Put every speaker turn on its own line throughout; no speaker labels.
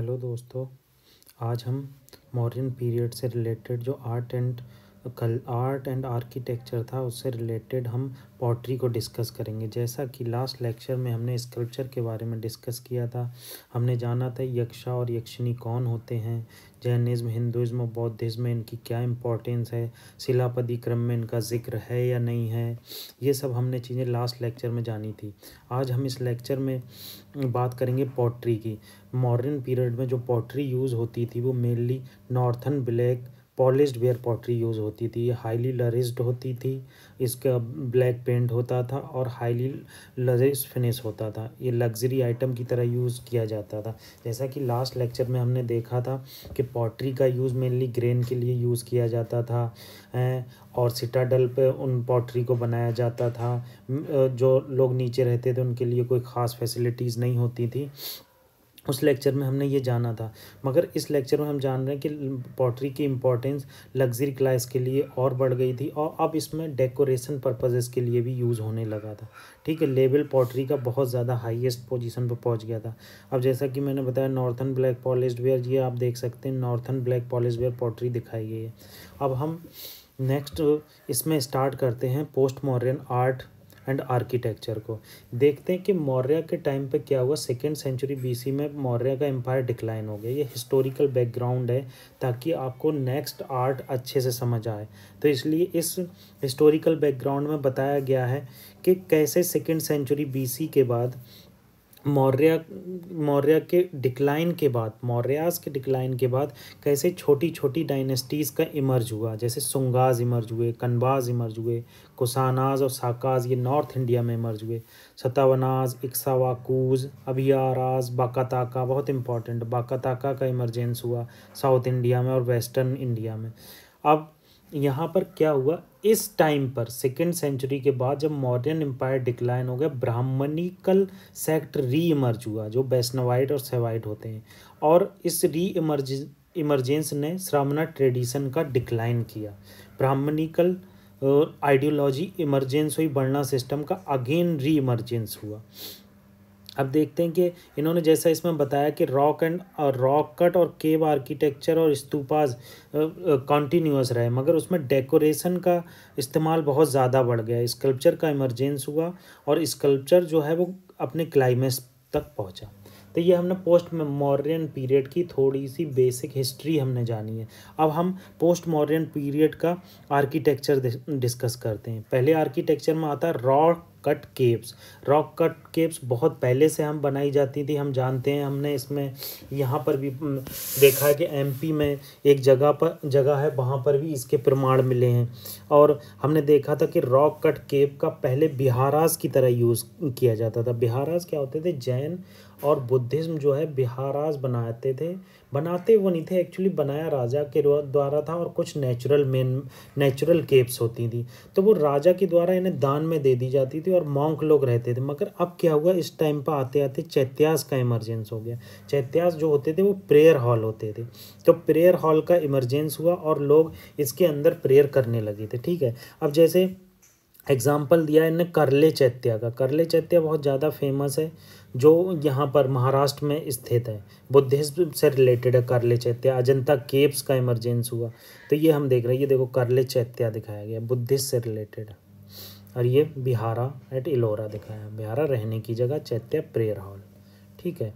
hello दोस्तों आज हम मॉडर्न पीरियड से रिलेटेड जो आर्ट एंड कल आर्ट एंड आर्किटेक्चर था उससे रिलेटेड हम पॉटरी को डिस्कस करेंगे जैसा कि लास्ट लेक्चर में हमने स्कल्पचर के बारे में डिस्कस किया था हमने जाना था यक्षा और यक्षिणी कौन होते हैं जैनिज़्म हिंदुज़्म और बौद्धिज़्म में इनकी क्या इंपॉर्टेंस है शिलापदी क्रम में इनका जिक्र है या नहीं है ये सब हमने चीज़ें लास्ट लेक्चर में जानी थी आज हम इस लेक्चर में बात करेंगे पॉटरी की मॉडर्न पीरियड में जो पॉटरी यूज़ होती थी वो mainly northern black polished ware pottery use होती थी ये हाईली लरिस्ड होती थी इसका ब्लैक पेंट होता था और हाईली लरिस फिनिश होता था ये लग्जरी आइटम की तरह यूज़ किया जाता था जैसा कि लास्ट लेक्चर में हमने देखा था कि पॉटरी का यूज़ मेनली ग्रेन के लिए यूज़ किया जाता था और सिटाडल पे उन पॉटरी को बनाया जाता था जो लोग नीचे रहते थे उनके लिए कोई ख़ास फैसिलिटीज़ नहीं होती थी उस लेक्चर में हमने ये जाना था मगर इस लेक्चर में हम जान रहे हैं कि पॉटरी की इम्पोर्टेंस लग्जरी क्लास के लिए और बढ़ गई थी और अब इसमें डेकोरेशन पर्पजेज़ के लिए भी यूज़ होने लगा था ठीक है लेबल पॉटरी का बहुत ज़्यादा हाईएस्ट पोजीशन पर पहुंच गया था अब जैसा कि मैंने बताया नॉर्थन ब्लैक पॉलिशवेयर वेयर ये आप देख सकते हैं northern black polish ware ware pottery दिखाई गई है अब हम नेक्स्ट इसमें स्टार्ट करते हैं post modern art and architecture को देखते हैं कि मौर्य के टाइम पे क्या हुआ सेकेंड सेंचुरी बीसी में मौर्य का एम्पायर डिक्लाइन हो गया ये हिस्टोरिकल बैकग्राउंड है ताकि आपको नेक्स्ट आर्ट अच्छे से समझ आए तो इसलिए इस हिस्टोरिकल बैकग्राउंड में बताया गया है कि कैसे सेकेंड सेंचुरी बी के बाद मौर्य मौर्य के डिक्लाइन के बाद मौर्यास के डिक्लाइन के बाद कैसे छोटी छोटी डायनेस्टीज़ का इमर्ज हुआ जैसे सुंगाज इमर्ज हुए कनबाज इमर्ज हुए कुसानाज और साकाज ये नॉर्थ इंडिया में इमर्ज हुए सतावनाज इक्सावाकूज अबियाराज बाकाताका बहुत इंपॉर्टेंट बाकाताका का इमरजेंस हुआ साउथ इंडिया में और वेस्टर्न इंडिया में अब यहाँ पर क्या हुआ इस टाइम पर सेकेंड सेंचुरी के बाद जब मॉडर्न एम्पायर डिक्लाइन हो गया ब्राह्मणिकल सेक्ट री इमर्ज हुआ जो बैसनवाइट और सेवाइट होते हैं और इस री इमर्ज इमरजेंस ने श्रामणा ट्रेडिशन का डिक्लाइन किया ब्राह्मणिकल आइडियोलॉजी इमरजेंस हुई वर्णा सिस्टम का अगेन री इमरजेंस हुआ अब देखते हैं कि इन्होंने जैसा इसमें बताया कि रॉक एंड रॉक कट और केव आर्किटेक्चर और इस्तूपाज कॉन्टीन्यूस रहे मगर उसमें डेकोरेशन का इस्तेमाल बहुत ज़्यादा बढ़ गया स्कल्पचर का इमरजेंस हुआ और स्कल्पचर जो है वो अपने क्लाइमेक्स तक पहुँचा तो ये हमने पोस्ट मॉरियन पीरियड की थोड़ी सी बेसिक हिस्ट्री हमने जानी है अब हम पोस्ट मॉरियन पीरियड का आर्किटेक्चर डिस्कस करते हैं पहले आर्किटेक्चर में आता है rock cut caves rock cut caves बहुत पहले से हम बनाई जाती थी हम जानते हैं हमने इसमें यहाँ पर भी हम्म, देखा है कि एमपी में एक जगह पर जगह है वहाँ पर भी इसके प्रमाण मिले हैं और हमने देखा था कि रॉक कट केव का पहले बिहारास की तरह यूज़ किया जाता था बिहारास क्या होते थे जैन और बुद्धिज़्म जो है बिहारास बनाते थे बनाते वो नहीं थे एक्चुअली बनाया राजा के द्वारा था और कुछ नेचुरल मेन नेचुरल केप्स होती थी तो वो राजा के द्वारा इन्हें दान में दे दी जाती थी और मॉन्क लोग रहते थे मगर अब क्या हुआ इस टाइम पर आते आते चैत्यास का इमरजेंस हो गया चैत्यास जो होते थे वो प्रेयर हॉल होते थे तो प्रेयर हॉल का इमरजेंस हुआ और लोग इसके अंदर प्रेयर करने लगे थे ठीक है अब जैसे एग्ज़ाम्पल दिया है करले चैत्या का करले चैत्या बहुत ज़्यादा फेमस है जो यहाँ पर महाराष्ट्र में स्थित है बुद्धिज्म से रिलेटेड है करले चैत्या अजंता केप्स का इमरजेंस हुआ तो ये हम देख रहे हैं ये देखो करले चैत्या दिखाया गया बुद्धिस्ट से रिलेटेड है और ये बिहारा एट इलोरा दिखाया बिहारा रहने की जगह चैत्या प्रेयर हॉल ठीक है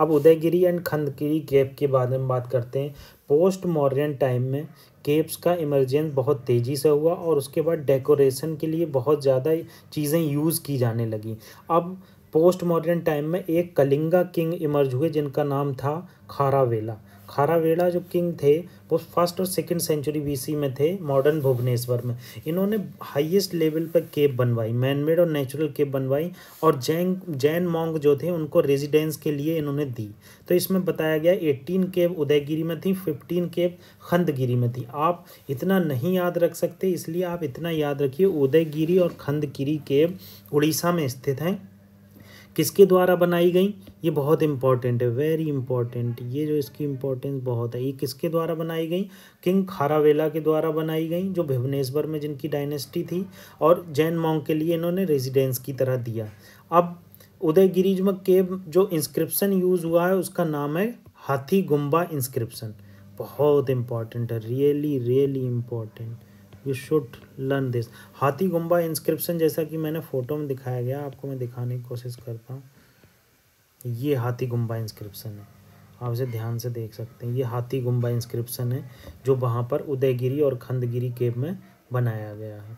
अब उदयगिरी एंड खंदगिरी गैप के बारे में बात करते हैं पोस्ट मॉडर्न टाइम में केप्स का इमरजेंस बहुत तेज़ी से हुआ और उसके बाद डेकोरेशन के लिए बहुत ज़्यादा चीज़ें यूज़ की जाने लगी अब पोस्ट मॉडर्न टाइम में एक कलिंगा किंग इमर्ज हुए जिनका नाम था खारावेला खारावेड़ा जो किंग थे वो फर्स्ट और सेकंड सेंचुरी बीसी में थे मॉडर्न भुवनेश्वर में इन्होंने हाईएस्ट लेवल पर केप बनवाई मैनमेड और नेचुरल केप बनवाई और जैन जैन मॉन्ग जो थे उनको रेजिडेंस के लिए इन्होंने दी तो इसमें बताया गया एट्टीन केप उदयगिरी में थी फिफ्टीन केप खंदगिरी में थी आप इतना नहीं याद रख सकते इसलिए आप इतना याद रखिए उदयगिरी और खंदगिरी केव उड़ीसा में स्थित हैं किसके द्वारा बनाई गई ये बहुत इंपॉर्टेंट है वेरी इंपॉर्टेंट ये जो इसकी इंपॉर्टेंस बहुत है ये किसके द्वारा बनाई गई किंग खारावेला के द्वारा बनाई गई जो भुवनेश्वर में जिनकी डायनेस्टी थी और जैन मॉन्ग के लिए इन्होंने रेजिडेंस की तरह दिया अब गिरीज में के जो इंस्क्रिप्शन यूज़ हुआ है उसका नाम है हाथी गुम्बा इंस्क्रिप्शन बहुत इंपॉर्टेंट है really really important you should learn this Hathigumpha inscription जैसा कि मैंने फ़ोटो में दिखाया गया आपको मैं दिखाने की कोशिश करता हूँ ये हाथी गुम्बा इंस्क्रिप्शन है आप इसे ध्यान से देख सकते हैं ये हाथी गुम्बा इंस्क्रिप्शन है जो वहाँ पर उदयगिरी और खंदगिरी केव में बनाया गया है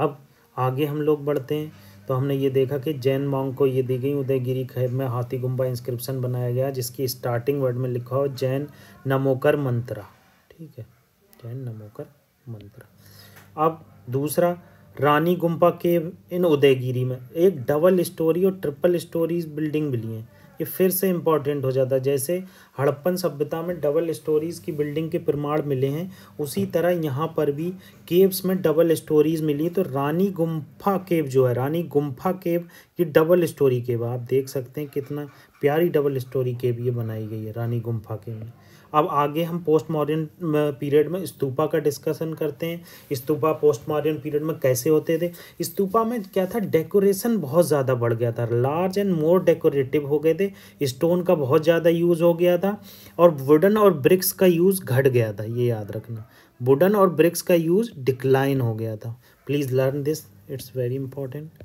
अब आगे हम लोग बढ़ते हैं तो हमने ये देखा कि जैन मॉन्ग को ये दी गई उदयगिरी खेब में हाथी गुम्बा इंस्क्रिप्शन बनाया गया जिसकी स्टार्टिंग वर्ड में लिखा हो जैन नमोकर मंत्रा ठीक है जैन नमोकर मंत्र अब दूसरा रानी गुम्पा केव इन उदयगिरी में एक डबल स्टोरी और ट्रिपल स्टोरीज बिल्डिंग मिली हैं ये फिर से इम्पॉर्टेंट हो जाता है जैसे हड़प्पन सभ्यता में डबल स्टोरीज़ की बिल्डिंग के प्रमाण मिले हैं उसी तरह यहाँ पर भी केव्स में डबल स्टोरीज़ मिली तो रानी गुम्फा केव जो है रानी गुम्फा केव ये डबल स्टोरी केव आप देख सकते हैं कितना प्यारी डबल स्टोरी केव ये बनाई गई है रानी गुम्फा केव में अब आगे हम पोस्ट मॉडर्न पीरियड में स्तूपा का डिस्कशन करते हैं स्तूपा पोस्ट मॉडर्न पीरियड में कैसे होते थे स्तूपा में क्या था डेकोरेशन बहुत ज़्यादा बढ़ गया था लार्ज एंड मोर डेकोरेटिव हो गए थे स्टोन का बहुत ज़्यादा यूज़ हो गया था और वुडन और ब्रिक्स का यूज़ घट गया था ये याद रखना वुडन और ब्रिक्स का यूज़ डिक्लाइन हो गया था please learn this it's very important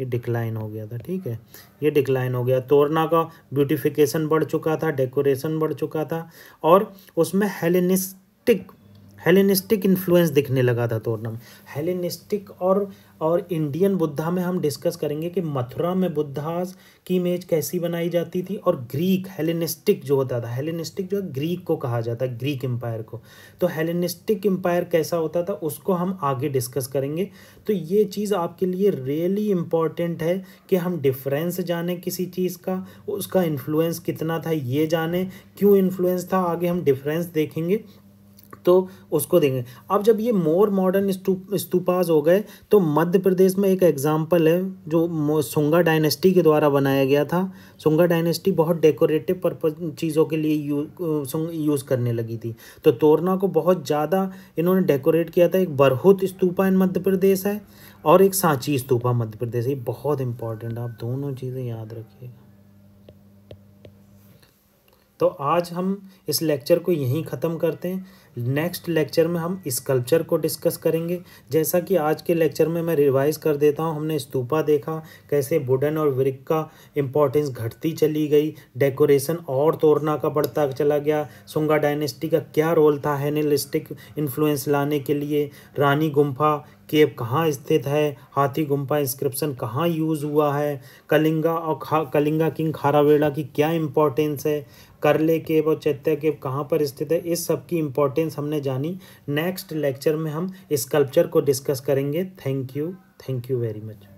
ये डिक्लाइन हो गया था ठीक है ये डिक्लाइन हो गया तोरना का ब्यूटिफिकेशन बढ़ चुका था डेकोरेशन बढ़ चुका था और उसमें हेलिनिस्टिक हेलेनिस्टिक इन्फ्लुएंस दिखने लगा था तोरणम हेलेनिस्टिक और और इंडियन बुद्धा में हम डिस्कस करेंगे कि मथुरा में बुद्धास की इमेज कैसी बनाई जाती थी और ग्रीक हेलेनिस्टिक जो होता था हेलेनिस्टिक जो है ग्रीक को कहा जाता है ग्रीक एम्पायर को तो हेलेनिस्टिक एम्पायर कैसा होता था उसको हम आगे डिस्कस करेंगे तो ये चीज़ आपके लिए रियली इम्पॉर्टेंट है कि हम डिफरेंस जाने किसी चीज़ का उसका इन्फ्लुएंस कितना था ये जाने क्यों इन्फ्लुएंस था आगे हम डिफरेंस देखेंगे तो उसको देंगे अब जब ये मोर मॉडर्न स्तूपाज हो गए तो मध्य प्रदेश में एक एग्जाम्पल है जो सुंगा डायनेस्टी के द्वारा बनाया गया था सुंगा डायनेस्टी बहुत डेकोरेटिव परपज चीज़ों के लिए यूज़ करने लगी थी तो तोरना को बहुत ज़्यादा इन्होंने डेकोरेट किया था एक बरहुत स्तूपा इन मध्य प्रदेश है और एक सांची स्तूपा मध्य प्रदेश ये बहुत इंपॉर्टेंट आप दोनों चीज़ें याद रखिएगा तो आज हम इस लेक्चर को यहीं ख़त्म करते हैं नेक्स्ट लेक्चर में हम स्कल्पचर को डिस्कस करेंगे जैसा कि आज के लेक्चर में मैं रिवाइज कर देता हूँ हमने स्तूपा देखा कैसे वुडन और व्रिक का इम्पोर्टेंस घटती चली गई डेकोरेशन और तोड़ना का बढ़ता चला गया सुंगा डायनेस्टी का क्या रोल था हैनिलिस्टिक इन्फ्लुएंस लाने के लिए रानी गुम्फा केव कहाँ स्थित है हाथी गुम्पा इंस्क्रिप्शन कहाँ यूज़ हुआ है कलिंगा और खा कलिंगा किंग खारावेड़ा की क्या इंपॉर्टेंस है करले केव और चैत्य केव कहाँ पर स्थित है इस सब की इम्पोर्टेंस हमने जानी नेक्स्ट लेक्चर में हम इस स्कल्पचर को डिस्कस करेंगे thank you thank you very much